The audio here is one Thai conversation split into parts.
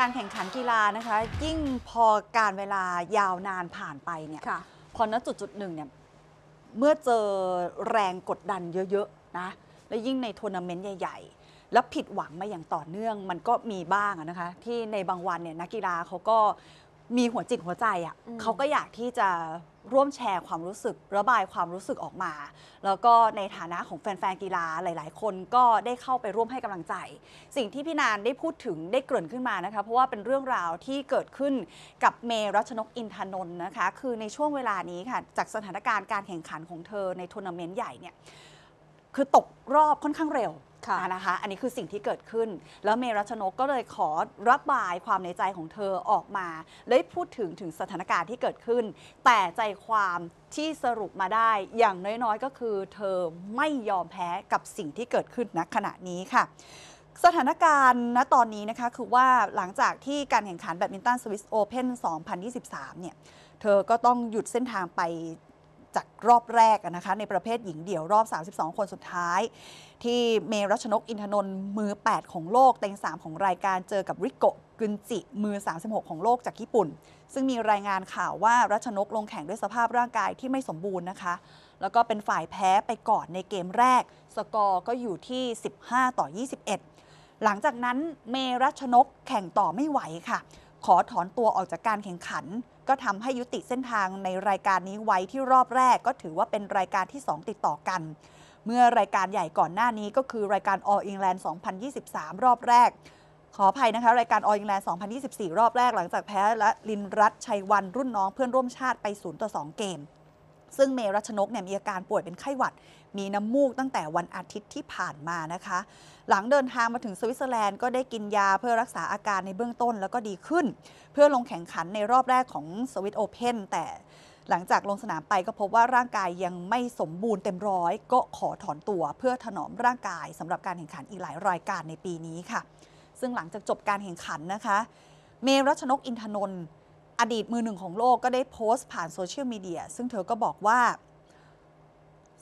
การแข่งขันกีฬานะคะ ยิ่งพอการเวลายาวนานผ่านไปเนี่ยพอณจุดจุดหนึ่งเนี่ย เมื่อเจอแรงกดดันเยอะๆนะและยิ่งในทัวร์นาเมนต์ใหญ่ๆ แล้วผิดหวังมาอย่างต่อเนื่องมันก็มีบ้างนะคะ ที่ในบางวันเนี่ยนักกีฬาเขาก็มีหัวจิตหัวใจอ่ะเขาก็อยากที่จะร่วมแชร์ความรู้สึกระบายความรู้สึกออกมา แล้วก็ในฐานะของแฟนๆกีฬาหลายๆคนก็ได้เข้าไปร่วมให้กำลังใจ สิ่งที่พี่นานได้พูดถึงได้เกริ่นขึ้นมานะคะเพราะว่าเป็นเรื่องราวที่เกิดขึ้นกับเมรัชนกอินทนนท์นะคะ คือในช่วงเวลานี้ค่ะ จากสถานการณ์การแข่งขันของเธอในทัวร์นาเมนต์ใหญ่เนี่ยคือตกรอบค่อนข้างเร็วนะคะ อันนี้คือสิ่งที่เกิดขึ้น แล้วเมรัชนกก็เลยขอระบบายความในใจของเธอออกมา เลยพูดถึงถึงสถานการณ์ที่เกิดขึ้น แต่ใจความที่สรุปมาได้อย่างน้อยๆก็คือเธอไม่ยอมแพ้กับสิ่งที่เกิดขึ้นณขณะนี้ค่ะ สถานการณ์ณตอนนี้นะคะคือว่าหลังจากที่การแข่งขันแบดมินตันสวิสโอเพน2023 เนี่ย เธอก็ต้องหยุดเส้นทางไปจากรอบแรกนะคะ ในประเภทหญิงเดี่ยวรอบ 32 คนสุดท้าย ที่เมรัชนกอินทนนท์มือ 8 ของโลกเต็ง3 ของรายการเจอกับริโกะกุนจิมือ 36 ของโลกจากญี่ปุ่น ซึ่งมีรายงานข่าวว่ารัชนกลงแข่งด้วยสภาพร่างกายที่ไม่สมบูรณ์นะคะ แล้วก็เป็นฝ่ายแพ้ไปก่อนในเกมแรกสกอร์ก็อยู่ที่ 15ต่อ21 หลังจากนั้นเมรัชนกแข่งต่อไม่ไหวค่ะขอถอนตัวออกจากการแข่งขันก็ทำให้ยุติเส้นทางในรายการนี้ไว้ที่รอบแรกก็ถือว่าเป็นรายการที่ 2 ติดต่อกัน เมื่อรายการใหญ่ก่อนหน้านี้ก็คือรายการ All England 2023 รอบแรกขออภัยนะคะรายการ All England 2024 รอบแรกหลังจากแพ้และลินรัตชัยวันรุ่นน้องเพื่อนร่วมชาติไป0ต่อ2เกมซึ่งเมรัชนกเนี่ยมีอาการป่วยเป็นไข้หวัด มีน้ำมูกตั้งแต่วันอาทิตย์ที่ผ่านมานะคะ หลังเดินทางมาถึงสวิตเซอร์แลนด์ก็ได้กินยาเพื่อรักษาอาการในเบื้องต้นแล้วก็ดีขึ้น เพื่อลงแข่งขันในรอบแรกของสวิตโอเพนแต่หลังจากลงสนามไปก็พบว่าร่างกายยังไม่สมบูรณ์เต็มร้อย ก็ขอถอนตัวเพื่อถนอมร่างกายสำหรับการแข่งขันอีกหลายรายการในปีนี้ค่ะซึ่งหลังจากจบการแข่งขันนะคะ เมรัชนกอินทนนท์อดีตมือหนึ่งของโลกก็ได้โพสต์ผ่านโซเชียลมีเดีย ซึ่งเธอก็บอกว่า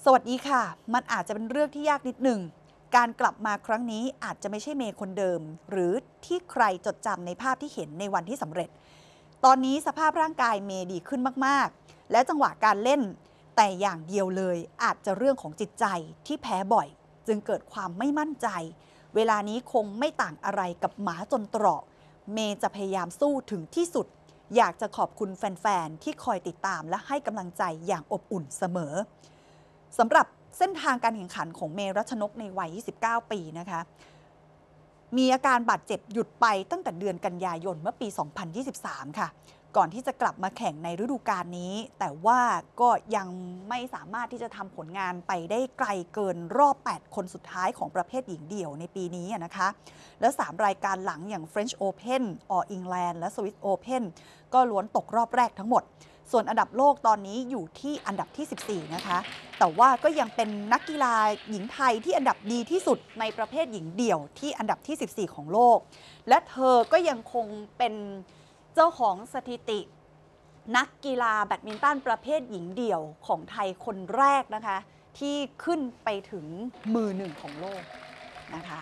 สวัสดีค่ะ มันอาจจะเป็นเรื่องที่ยากนิดหนึ่ง การกลับมาครั้งนี้อาจจะไม่ใช่เมย์คนเดิม หรือที่ใครจดจำในภาพที่เห็นในวันที่สำเร็จ ตอนนี้สภาพร่างกายเมย์ดีขึ้นมากๆ และจังหวะการเล่น แต่อย่างเดียวเลยอาจจะเรื่องของจิตใจที่แพ้บ่อย จึงเกิดความไม่มั่นใจ เวลานี้คงไม่ต่างอะไรกับหมาจนตรอกเมย์จะพยายามสู้ถึงที่สุดอยากจะขอบคุณแฟนๆที่คอยติดตามและให้กำลังใจอย่างอบอุ่นเสมอสำหรับเส้นทางการแข่งขันของเมรัชนกในวัย 29 ปีนะคะ มีอาการบาดเจ็บหยุดไปตั้งแต่เดือนกันยายนเมื่อปี 2023 ค่ะก่อนที่จะกลับมาแข่งในฤดูกาลนี้ แต่ว่าก็ยังไม่สามารถที่จะทำผลงานไปได้ไกลเกินรอบ 8 คนสุดท้ายของประเภทหญิงเดี่ยวในปีนี้นะคะ และ3รายการหลังอย่าง French Open All England และ Swiss Open ก็ล้วนตกรอบแรกทั้งหมด ส่วนอันดับโลกตอนนี้อยู่ที่อันดับที่ 14 นะคะ แต่ว่าก็ยังเป็นนักกีฬาหญิงไทยที่อันดับดีที่สุดในประเภทหญิงเดี่ยวที่อันดับที่ 14 ของโลก และเธอก็ยังคงเป็นเจ้าของสถิตินักกีฬาแบดมินตันประเภทหญิงเดี่ยวของไทยคนแรกนะคะ ที่ขึ้นไปถึงมือหนึ่งของโลกนะคะ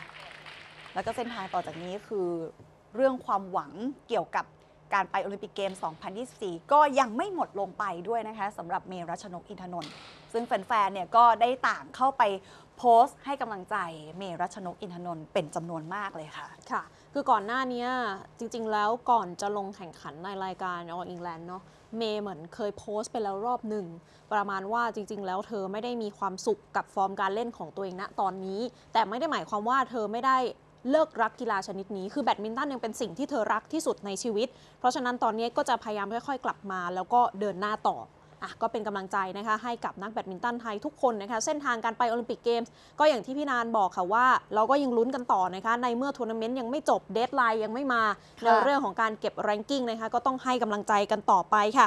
แล้วก็เส้นทางต่อจากนี้คือเรื่องความหวังเกี่ยวกับการไปโอลิมปิกเกม 2024 ก็ยังไม่หมดลงไปด้วยนะคะสำหรับเมรัชนกอินทนนท์ซึ่งแฟนๆเนี่ยก็ได้ต่างเข้าไปโพสต์ให้กำลังใจเมรัชนกอินทนนท์เป็นจำนวนมากเลยค่ะค่ะคือก่อนหน้านี้จริงๆ แล้วก่อนจะลงแข่งขันในรายการอออิงแลนด์เนาะเมย์เหมือนเคยโพสต์ไปแล้วรอบหนึ่งประมาณว่าจริง ๆ แล้วเธอไม่ได้มีความสุขกับฟอร์มการเล่นของตัวเองณตอนนี้ แต่ไม่ได้หมายความว่าเธอไม่ได้เลิกรักกีฬาชนิดนี้คือแบดมินตันยังเป็นสิ่งที่เธอรักที่สุดในชีวิตเพราะฉะนั้นตอนนี้ก็จะพยายามค่อย ๆ กลับมาแล้วก็เดินหน้าต่ออ่ะก็เป็นกำลังใจนะคะให้กับนักแบดมินตันไทยทุกคนนะคะ เส้นทางการไปโอลิมปิกเกมส์ก็อย่างที่พี่นานบอกค่ะว่า เราก็ยังลุ้นกันต่อนะคะ ในเมื่อทัวร์นาเมนต์ยังไม่จบเดทไลน์ยังไม่มา ในเรื่องของการเก็บแรงกิ้งนะคะ ก็ต้องให้กำลังใจกันต่อไปค่ะ